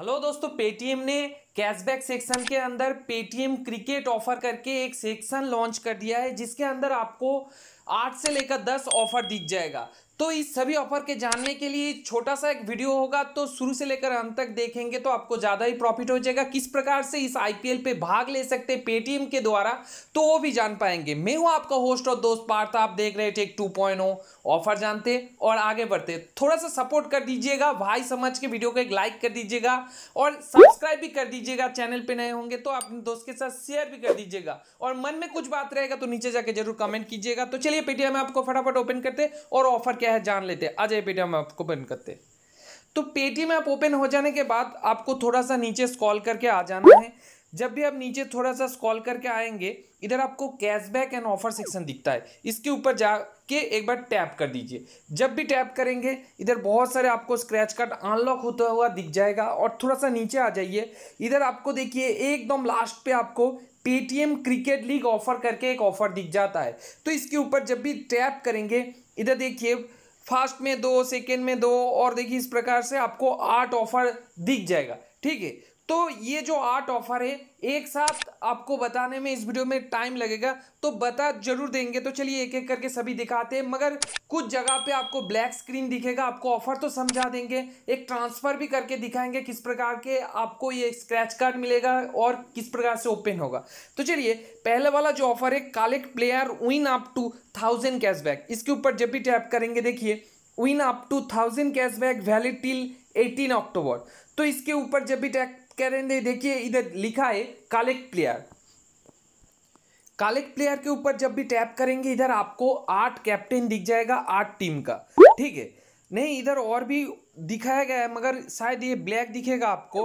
Hello दोस्तों Paytm ने cashback section के अंदर पेटीएम क्रिकेट ऑफर करके एक सेक्शन लॉन्च कर दिया है जिसके अंदर आपको आठ से लेकर दस ऑफर दिख जाएगा तो इस सभी ऑफर के जानने के लिए छोटा सा एक वीडियो होगा तो शुरू से लेकर अंत तक देखेंगे तो आपको ज़्यादा ही प्रॉफिट हो जाएगा किस प्रकार से इस आईपीएल पे भाग ले सकते हैं पेटीएम के द्वारा तो वो भी जान पाएंगे मैं हूँ आपका होस्ट और दोस्त पार्थ आप देख रहे टेक टू oh। ऑफर जानते और आगे बढ़ते थोड़ा सा सपोर्ट कर दीजिएगा भाई समझ के वीडियो को एक लाइक कर दीजिएगा और सब्सक्राइब भी कर दीजिएगा चैनल पर नए होंगे तो अपने दोस्त के साथ शेयर भी कर दीजिएगा और मन में कुछ बात रहेगा तो नीचे जाके जरूर कमेंट कीजिएगा तो चलिए पेटीएम आपको फटाफट ओपन करते और ऑफर क्या क्या है जान लेते हैं आज ये पेटीएम ऐप को ओपन करते तो पेटीएम ऐप ओपन हो जाने के बाद आपको थोड़ा सा नीचे स्कॉल करके आ जाना है जब भी आप नीचे थोड़ा सा स्कॉल करके आएंगे इधर आपको कैशबैक एंड ऑफर सेक्शन दिखता है इसके ऊपर जाके एक बार टैप कर दीजिए जब भी टैप करेंगे इधर बहुत सारे आपको स्क्रैच कार्ड अनलॉक होता हुआ दिख जाएगा और थोड़ा सा नीचे आ जाइए इधर आपको देखिए एकदम लास्ट पे आपको पेटीएम क्रिकेट लीग ऑफर करके एक ऑफर दिख जाता है तो इसके ऊपर जब भी टैप करेंगे इधर देखिए फर्स्ट में दो सेकेंड में दो और देखिए इस प्रकार से आपको आठ ऑफर दिख जाएगा ठीक है तो ये जो आठ ऑफर है एक साथ आपको बताने में इस वीडियो में टाइम लगेगा तो बता जरूर देंगे तो चलिए एक एक करके सभी दिखाते हैं मगर कुछ जगह पे आपको ब्लैक स्क्रीन दिखेगा आपको ऑफर तो समझा देंगे एक ट्रांसफर भी करके दिखाएंगे किस प्रकार के आपको ये स्क्रैच कार्ड मिलेगा और किस प्रकार से ओपन होगा तो चलिए पहले वाला जो ऑफर है collect player win up to thousand cashback इसके ऊपर जब भी टैप करेंगे देखिए win up to thousand cashback valid till eighteen October तो इसके ऊपर जब भी टैप करें देखिए इधर लिखा है कलेक्ट प्लेयर कलेक्ट प्लेयर के ऊपर जब भी टैप करेंगे इधर आपको आठ कैप्टन दिख जाएगा आठ टीम का ठीक है नहीं इधर और भी दिखाया गया है मगर शायद ये ब्लैक दिखेगा आपको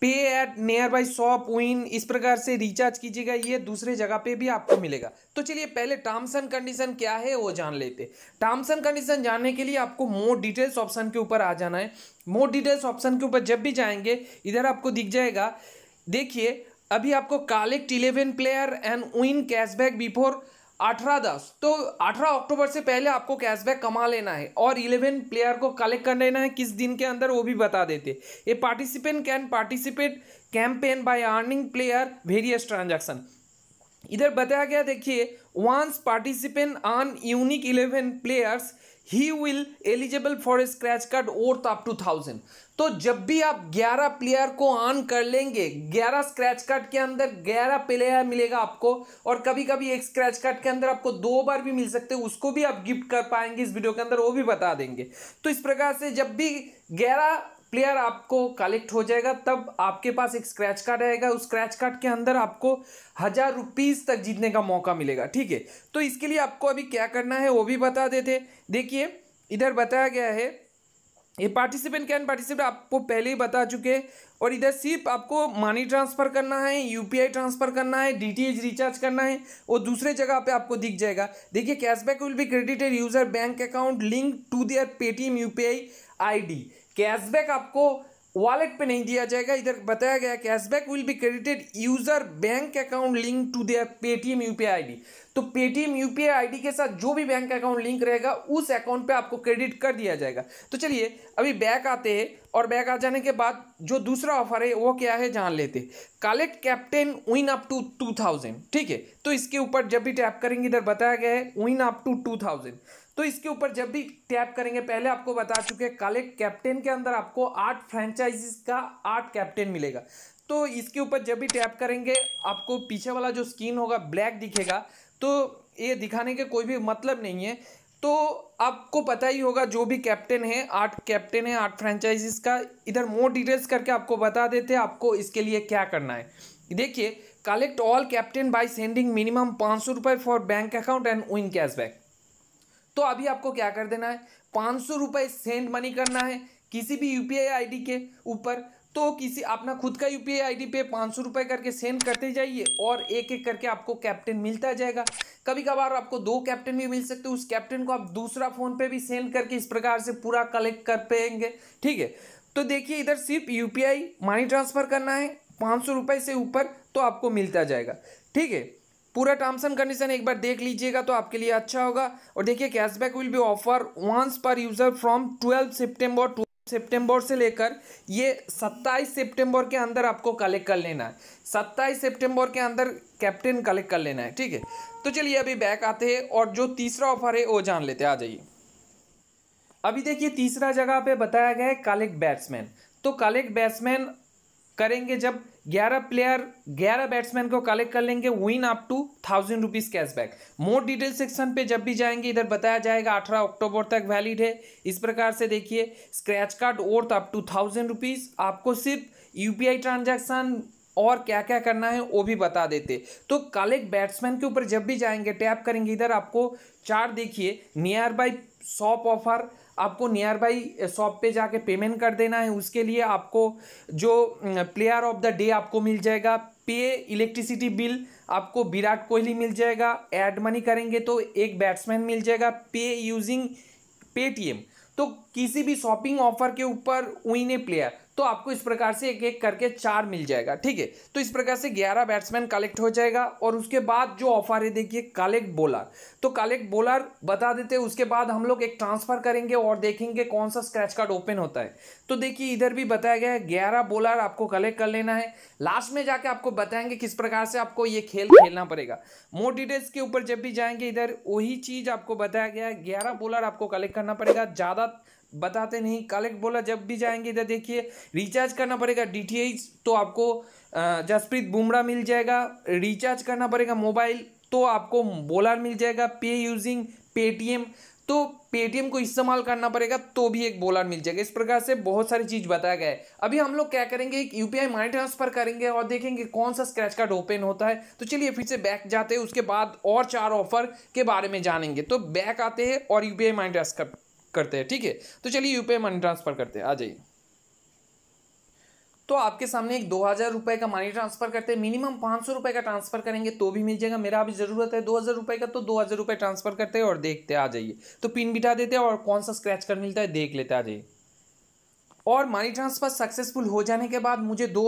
pay at nearby shop win इस प्रकार से रिचार्ज कीजिएगा ये दूसरे जगह पे भी आपको मिलेगा तो चलिए पहले टर्म्स एंड कंडीशन क्या है वो जान लेते टर्म्स एंड कंडीशन जानने के लिए आपको मोर डिटेल्स ऑप्शन के ऊपर आ जाना है मोर डिटेल्स ऑप्शन के ऊपर जब भी जाएंगे इधर आपको दिख जाएगा देखिए अभी आपको collect eleven player and win cashback before अठारह दस तो अठारह अक्टूबर से पहले आपको कैशबैक कमा लेना है और इलेवन प्लेयर को कलेक्ट कर लेना है किस दिन के अंदर वो भी बता देते ये participant can participate campaign by earning player various transaction इधर बताया गया देखिए once participant earn unique eleven players ही will eligible for a scratch card worth up to thousand तो जब भी आप 11 प्लेयर को ऑन कर लेंगे 11 स्क्रैच कार्ड के अंदर 11 प्लेयर मिलेगा आपको और कभी कभी एक स्क्रैच कार्ड के अंदर आपको दो बार भी मिल सकते हैं उसको भी आप गिफ्ट कर पाएंगे इस वीडियो के अंदर वो भी बता देंगे तो इस प्रकार से जब भी ग्यारह प्लेयर आपको कलेक्ट हो जाएगा तब आपके पास एक स्क्रैच कार्ड रहेगा उस स्क्रैच कार्ड के अंदर आपको हज़ार रुपीज़ तक जीतने का मौका मिलेगा ठीक है तो इसके लिए आपको अभी क्या करना है वो भी बता देते देखिए इधर बताया गया है ये पार्टिसिपेंट कैन पार्टिसिपेंट आपको पहले ही बता चुके और इधर सिर्फ आपको मनी ट्रांसफ़र करना है यूपीआई ट्रांसफ़र करना है डीटीएच रिचार्ज करना है और दूसरे जगह पे आपको दिख जाएगा देखिए cashback will be credited user bank account link to their Paytm UPI ID cashback आपको वॉलेट पे नहीं दिया जाएगा इधर बताया गया cashback will be credited user bank account link to their Paytm UPI ID तो पेटीएम यूपीआई आईडी के साथ जो भी बैंक अकाउंट लिंक रहेगा उस अकाउंट पे आपको क्रेडिट कर दिया जाएगा तो चलिए अभी बैक आते हैं और बैक आ जाने के बाद जो दूसरा ऑफर है वो क्या है जान लेते collect captain win up to two thousand ठीक है तो इसके ऊपर जब भी टैप करेंगे इधर बताया गया है win up to two thousand तो इसके ऊपर जब भी टैप करेंगे पहले आपको बता चुके काले कैप्टन के अंदर आपको आठ फ्रेंचाइजीज का आठ कैप्टन मिलेगा तो इसके ऊपर जब भी टैप करेंगे आपको पीछे वाला जो स्क्रीन होगा ब्लैक दिखेगा तो ये दिखाने के कोई भी मतलब नहीं है तो आपको पता ही होगा जो भी कैप्टन है आठ कैप्टन है आठ फ्रेंचाइजीज का इधर मोर डिटेल्स करके आपको बता देते आपको इसके लिए क्या करना है देखिए collect all captain by sending minimum पाँच सौ रुपये for bank account and win cashback तो अभी आपको क्या कर देना है पाँच सौ रुपये सेंड मनी करना है किसी भी यूपीआई पी के ऊपर तो किसी अपना खुद का यूपीआई आईडी पे पाँच सौ रुपये करके सेंड करते जाइए और एक एक करके आपको कैप्टन मिलता जाएगा कभी कभार आपको दो कैप्टन भी मिल सकते हैं उस कैप्टन को आप दूसरा फ़ोन पे भी सेंड करके इस प्रकार से पूरा कलेक्ट कर पाएंगे ठीक है तो देखिए इधर सिर्फ यूपीआई मनी ट्रांसफ़र करना है पाँच सौ से ऊपर तो आपको मिलता जाएगा ठीक है पूरा टर्म्स एंड कंडीशन एक बार देख लीजिएगा तो आपके लिए अच्छा होगा और देखिए cashback will be offer once per user from twelve September to September से लेकर ये 27 सितंबर के अंदर आपको कलेक्ट कर लेना है 27 सितंबर के अंदर कैप्टन कलेक्ट कर लेना है ठीक है तो चलिए अभी बैक आते हैं और जो तीसरा ऑफर है वो जान लेते हैं आ जाइए अभी देखिए तीसरा जगह पे बताया गया है कलेक्ट बैट्समैन तो कलेक्ट बैट्समैन करेंगे जब 11 प्लेयर 11 बैट्समैन को कलेक्ट कर लेंगे win up to thousand rupees cashback more detail section पे जब भी जाएंगे इधर बताया जाएगा 18 अक्टूबर तक वैलिड है इस प्रकार से देखिए स्क्रैच कार्ड और अप टू थाउजेंड रुपीज़ आपको सिर्फ यूपीआई ट्रांजैक्शन और क्या क्या करना है वो भी बता देते तो कलेक्ट बैट्समैन के ऊपर जब भी जाएंगे टैप करेंगे इधर आपको चार देखिए नियर बाई शॉप ऑफर आपको नियर बाई शॉप पे जाके पेमेंट कर देना है उसके लिए आपको जो प्लेयर ऑफ द डे आपको मिल जाएगा पे इलेक्ट्रिसिटी बिल आपको विराट कोहली मिल जाएगा एड मनी करेंगे तो एक बैट्समैन मिल जाएगा पे यूजिंग पेटीएम तो किसी भी शॉपिंग ऑफर के ऊपर विन ए प्लेयर तो आपको इस प्रकार से एक एक करके चार मिल जाएगा ठीक है तो इस प्रकार से ग्यारह बैट्समैन कलेक्ट हो जाएगा और उसके बाद जो ऑफर है देखिए कलेक्ट बॉलर तो कलेक्ट बॉलर बता देते उसके बाद हम लोग एक ट्रांसफर करेंगे और देखेंगे कौन सा स्क्रैच कार्ड ओपन होता है तो देखिए इधर भी बताया गया है ग्यारह बॉलर आपको कलेक्ट कर लेना है लास्ट में जाके आपको बताएंगे किस प्रकार से आपको ये खेल खेलना पड़ेगा मोर डिटेल्स के ऊपर जब भी जाएंगे इधर वही चीज आपको बताया गया है ग्यारह बॉलर आपको कलेक्ट करना पड़ेगा ज्यादा बताते नहीं कलेक्ट बोला जब भी जाएंगे इधर देखिए रिचार्ज करना पड़ेगा डी तो आपको जसप्रीत बुमराह मिल जाएगा रिचार्ज करना पड़ेगा मोबाइल तो आपको बोलर मिल जाएगा पे यूजिंग पेटीएम तो पेटीएम को इस्तेमाल करना पड़ेगा तो भी एक बोलर मिल जाएगा इस प्रकार से बहुत सारी चीज़ बताया गया है अभी हम लोग क्या करेंगे एक यूपीआई मनी ट्रांसफर करेंगे और देखेंगे कौन सा स्क्रैच कार्ड ओपन होता है तो चलिए फिर से बैक जाते हैं उसके बाद और चार ऑफर के बारे में जानेंगे तो बैक आते हैं और यूपीआई मनी ट्रांसफर करते हैं ठीक है तो चलिए यूपीआई मनी ट्रांसफ़र करते हैं आ जाइए तो आपके सामने एक दो हज़ार रुपये का मनी ट्रांसफर करते हैं मिनिमम पाँच सौ रुपये का ट्रांसफर करेंगे तो भी मिल जाएगा मेरा अभी ज़रूरत है दो हज़ार रुपये का तो दो हज़ार रुपये ट्रांसफर करते हैं और देखते आ जाइए तो पिन बिठा देते हैं और कौन सा स्क्रैच कर मिलता है देख लेते आ जाइए और मनी ट्रांसफर सक्सेसफुल हो जाने के बाद मुझे दो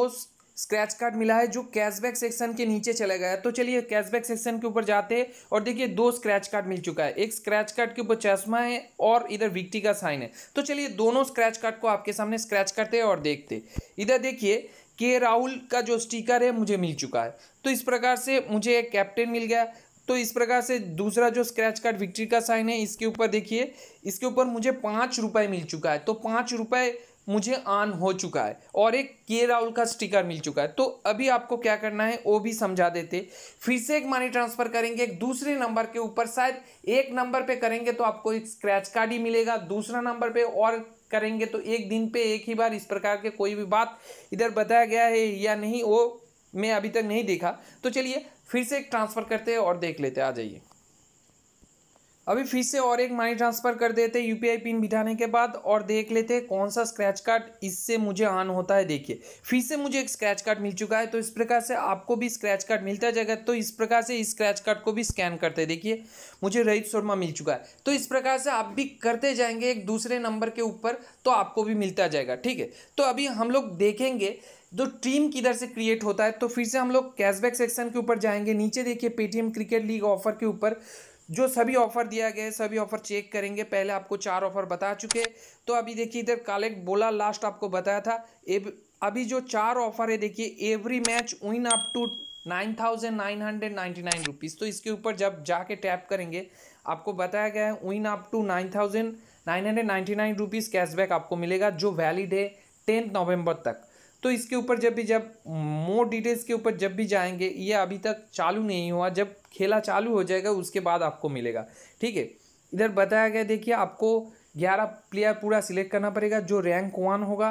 स्क्रैच कार्ड मिला है जो कैशबैक सेक्शन के नीचे चला गया तो चलिए कैशबैक सेक्शन के ऊपर जाते हैं और देखिए दो स्क्रैच कार्ड मिल चुका है एक स्क्रैच कार्ड के ऊपर चश्मा है और इधर विक्टी का साइन है तो चलिए दोनों स्क्रैच कार्ड को आपके सामने स्क्रैच करते हैं और देखते इधर देखिए के राहुल का जो स्टीकर है मुझे मिल चुका है तो इस प्रकार से मुझे एक कैप्टन मिल गया तो इस प्रकार से दूसरा जो स्क्रैच कार्ड विक्ट्री का साइन है इसके ऊपर देखिए इसके ऊपर मुझे पाँच रुपये मिल चुका है तो पाँच रुपये मुझे ऑन हो चुका है और एक के राहुल का स्टिकर मिल चुका है तो अभी आपको क्या करना है वो भी समझा देते फिर से एक मनी ट्रांसफ़र करेंगे एक दूसरे नंबर के ऊपर शायद एक नंबर पे करेंगे तो आपको एक स्क्रैच कार्ड ही मिलेगा दूसरा नंबर पे और करेंगे तो एक दिन पे एक ही बार इस प्रकार के कोई भी बात इधर बताया गया है या नहीं वो मैं अभी तक नहीं देखा तो चलिए फिर से एक ट्रांसफ़र करते हैं और देख लेते आ जाइए अभी फिर से और एक मनी ट्रांसफ़र कर देते यूपीआई पिन बिठाने के बाद और देख लेते कौन सा स्क्रैच कार्ड इससे मुझे आन होता है देखिए फिर से मुझे एक स्क्रैच कार्ड मिल चुका है तो इस प्रकार से आपको भी स्क्रैच कार्ड मिलता जाएगा तो इस प्रकार से इस स्क्रैच कार्ड को भी स्कैन करते देखिए मुझे रोहित शर्मा मिल चुका है तो इस प्रकार से आप भी करते जाएंगे एक दूसरे नंबर के ऊपर तो आपको भी मिलता जाएगा ठीक है तो अभी हम लोग देखेंगे जो टीम किधर से क्रिएट होता है तो फिर से हम लोग कैशबैक सेक्शन के ऊपर जाएंगे नीचे देखिए पेटीएम क्रिकेट लीग ऑफर के ऊपर जो सभी ऑफ़र दिया गया है सभी ऑफ़र चेक करेंगे पहले आपको चार ऑफ़र बता चुके तो अभी देखिए इधर कालेक्ट बोला लास्ट आपको बताया था एब, अभी जो चार ऑफ़र है देखिए every match win up to nine thousand nine hundred ninety nine rupees तो इसके ऊपर जब जाके टैप करेंगे आपको बताया गया है win up to nine thousand nine hundred ninety nine rupees cashback आपको मिलेगा जो वैलिड है टेंथ नवंबर तक तो इसके ऊपर जब भी जब मोर डिटेल्स के ऊपर जब भी जाएंगे ये अभी तक चालू नहीं हुआ जब खेला चालू हो जाएगा उसके बाद आपको मिलेगा ठीक है इधर बताया गया देखिए आपको ग्यारह प्लेयर पूरा सिलेक्ट करना पड़ेगा जो रैंक वन होगा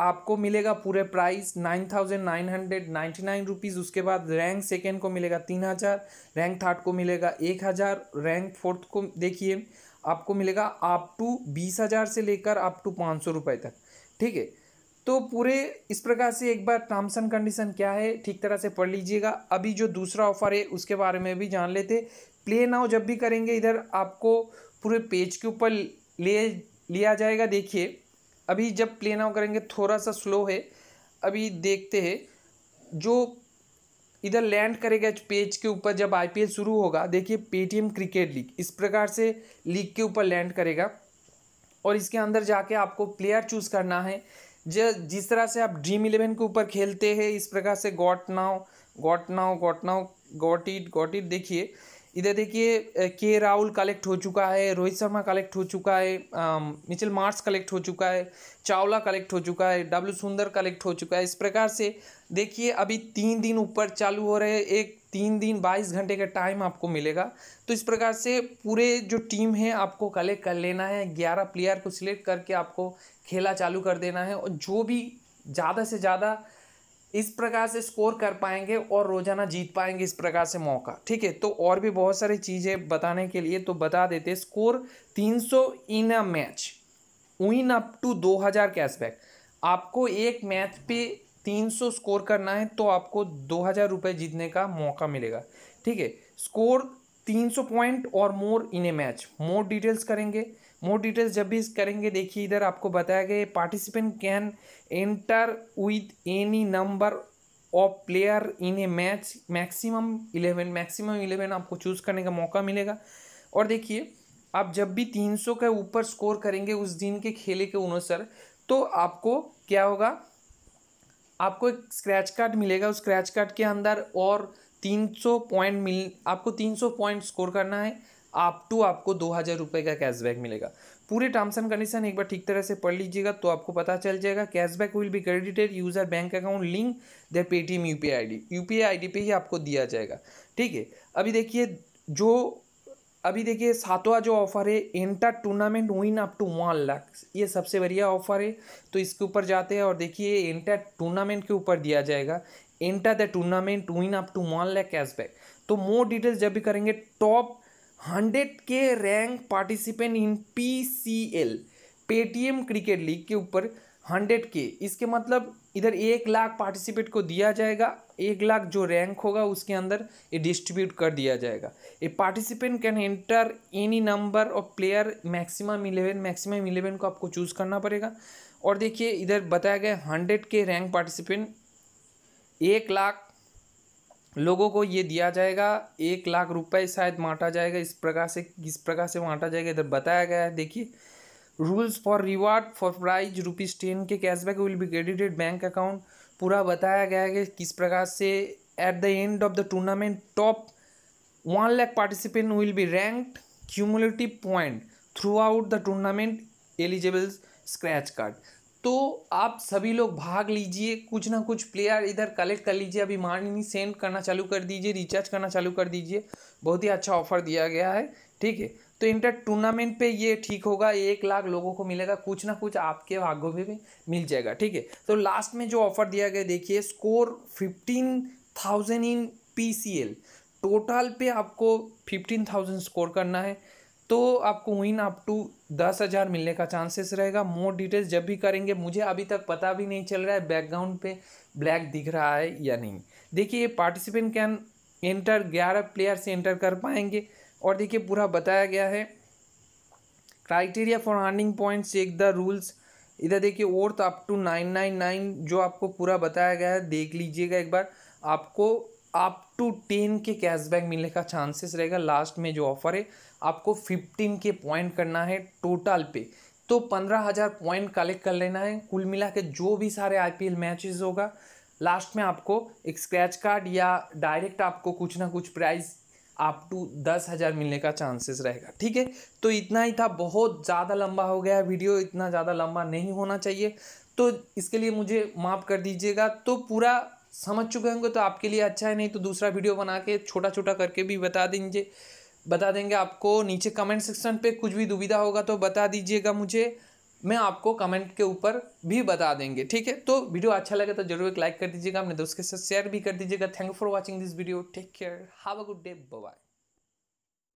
आपको मिलेगा पूरे price nine thousand nine hundred ninety nine rupees उसके बाद रैंक सेकेंड को मिलेगा तीन हज़ार रैंक थर्ड को मिलेगा एक हज़ार रैंक फोर्थ को देखिए आपको मिलेगा अप टू बीस हज़ार से लेकर अप टू पाँच सौ रुपये तक ठीक है तो पूरे इस प्रकार से एक बार टर्म्स एंड कंडीशन क्या है ठीक तरह से पढ़ लीजिएगा अभी जो दूसरा ऑफर है उसके बारे में भी जान लेते प्ले नाउ जब भी करेंगे इधर आपको पूरे पेज के ऊपर ले लिया जाएगा देखिए अभी जब प्ले नाउ करेंगे थोड़ा सा स्लो है अभी देखते हैं जो इधर लैंड करेगा पेज के ऊपर जब आईपीएल शुरू होगा देखिए पेटीएम क्रिकेट लीग इस प्रकार से लीग के ऊपर लैंड करेगा और इसके अंदर जाके आपको प्लेयर चूज़ करना है जिस तरह से आप ड्रीम इलेवन के ऊपर खेलते हैं इस प्रकार से got now got now got now got it got it देखिए इधर देखिए के राहुल कलेक्ट हो चुका है रोहित शर्मा कलेक्ट हो चुका है मिचिल मार्स कलेक्ट हो चुका है चावला कलेक्ट हो चुका है डब्ल्यू सुंदर कलेक्ट हो चुका है इस प्रकार से देखिए अभी तीन दिन ऊपर चालू हो रहे एक तीन दिन बाईस घंटे का टाइम आपको मिलेगा तो इस प्रकार से पूरे जो टीम है आपको कलेक्ट कर लेना है ग्यारह प्लेयर को सिलेक्ट करके आपको खेला चालू कर देना है और जो भी ज़्यादा से ज़्यादा इस प्रकार से स्कोर कर पाएंगे और रोज़ाना जीत पाएंगे इस प्रकार से मौका ठीक है तो और भी बहुत सारी चीज़ें बताने के लिए तो बता देते score 300 in a match win up to 2000 cashback आपको एक मैच पे 300 स्कोर करना है तो आपको दो हज़ार रुपये जीतने का मौका मिलेगा ठीक है स्कोर 300 पॉइंट और मोर इन ए मैच मोर डिटेल्स करेंगे मोर डिटेल्स जब भी करेंगे देखिए इधर आपको बताया गया participant can enter with any number of player in a match maximum eleven maximum eleven आपको चूज़ करने का मौका मिलेगा और देखिए आप जब भी 300 के ऊपर स्कोर करेंगे उस दिन के खेले के अनुसार तो आपको क्या होगा आपको एक स्क्रैच कार्ड मिलेगा उस स्क्रैच कार्ड के अंदर और 300 पॉइंट मिल आपको 300 पॉइंट स्कोर करना है आप टू आपको दो हज़ार रुपये का कैशबैक मिलेगा पूरे टर्म्स एंड कंडीशन एक बार ठीक तरह से पढ़ लीजिएगा तो आपको पता चल जाएगा cashback will be credited user bank account link the Paytm U P I D U P I D पर ही आपको दिया जाएगा ठीक है अभी देखिए जो अभी देखिए सातवां जो ऑफर है enter tournament win up to one lakh ये सबसे बढ़िया ऑफर है तो इसके ऊपर जाते हैं और देखिए एंटर टूर्नामेंट के ऊपर दिया जाएगा enter the tournament win up to one lakh cashback तो मोर डिटेल्स जब भी करेंगे टॉप हंड्रेड के rank participant in P C L Paytm cricket league के ऊपर हंड्रेड के इसके मतलब इधर एक लाख पार्टिसिपेट को दिया जाएगा एक लाख जो रैंक होगा उसके अंदर ये डिस्ट्रीब्यूट कर दिया जाएगा a participant can enter any number of player maximum eleven maximum eleven को आपको चूज़ करना पड़ेगा और देखिए इधर बताया गया हंड्रेड के रैंक पार्टिसिपेंट एक लाख लोगों को ये दिया जाएगा एक लाख रुपये शायद बांटा जाएगा इस प्रकार से किस प्रकार से बांटा जाएगा इधर बताया गया है देखिए rules for reward for prize rupees ten K cashback will be credited bank account पूरा बताया गया है कि किस प्रकार से at the end of the tournament top one lakh participant will be ranked cumulative point throughout the tournament eligible scratch card तो आप सभी लोग भाग लीजिए कुछ ना कुछ प्लेयर इधर कलेक्ट कर लीजिए अभी मानी सेंड करना चालू कर दीजिए रिचार्ज करना चालू कर दीजिए बहुत ही अच्छा ऑफर दिया गया है ठीक है तो इंटर टूर्नामेंट पे ये ठीक होगा एक लाख लोगों को मिलेगा कुछ ना कुछ आपके भाग्यों में भी मिल जाएगा ठीक है तो लास्ट में जो ऑफर दिया गया देखिए score fifteen thousand in P C L total पे आपको फिफ्टीन थाउजेंड स्कोर करना है तो आपको विन अप टू दस हज़ार मिलने का चांसेस रहेगा मोर डिटेल्स जब भी करेंगे मुझे अभी तक पता भी नहीं चल रहा है बैकग्राउंड पे ब्लैक दिख रहा है या नहीं देखिए पार्टिसिपेंट कैन एंटर ग्यारह प्लेयर से एंटर कर पाएंगे और देखिए पूरा बताया गया है criteria for earning points check the rules इधर देखिए worth up to nine nine nine जो आपको पूरा बताया गया है देख लीजिएगा एक बार आपको up to ten K cashback मिलने का चांसेस रहेगा लास्ट में जो ऑफर है आपको फिफ्टीन के पॉइंट करना है टोटल पे तो पंद्रह हज़ार पॉइंट कलेक्ट कर लेना है कुल मिला के जो भी सारे आई मैचेस होगा लास्ट में आपको एक स्क्रैच कार्ड या डायरेक्ट आपको कुछ ना कुछ प्राइज़ आप टू दस हज़ार मिलने का चांसेस रहेगा ठीक है तो इतना ही था बहुत ज़्यादा लंबा हो गया वीडियो इतना ज़्यादा लंबा नहीं होना चाहिए तो इसके लिए मुझे माफ़ कर दीजिएगा तो पूरा समझ चुके होंगे तो आपके लिए अच्छा है नहीं तो दूसरा वीडियो बना के छोटा छोटा करके भी बता दीजिए बता देंगे आपको नीचे कमेंट सेक्शन पे कुछ भी दुविधा होगा तो बता दीजिएगा मुझे मैं आपको कमेंट के ऊपर भी बता देंगे ठीक है तो वीडियो अच्छा लगे तो जरूर एक लाइक कर दीजिएगा अपने दोस्त के साथ शेयर भी कर दीजिएगा thank for watching this video take care have a good day bye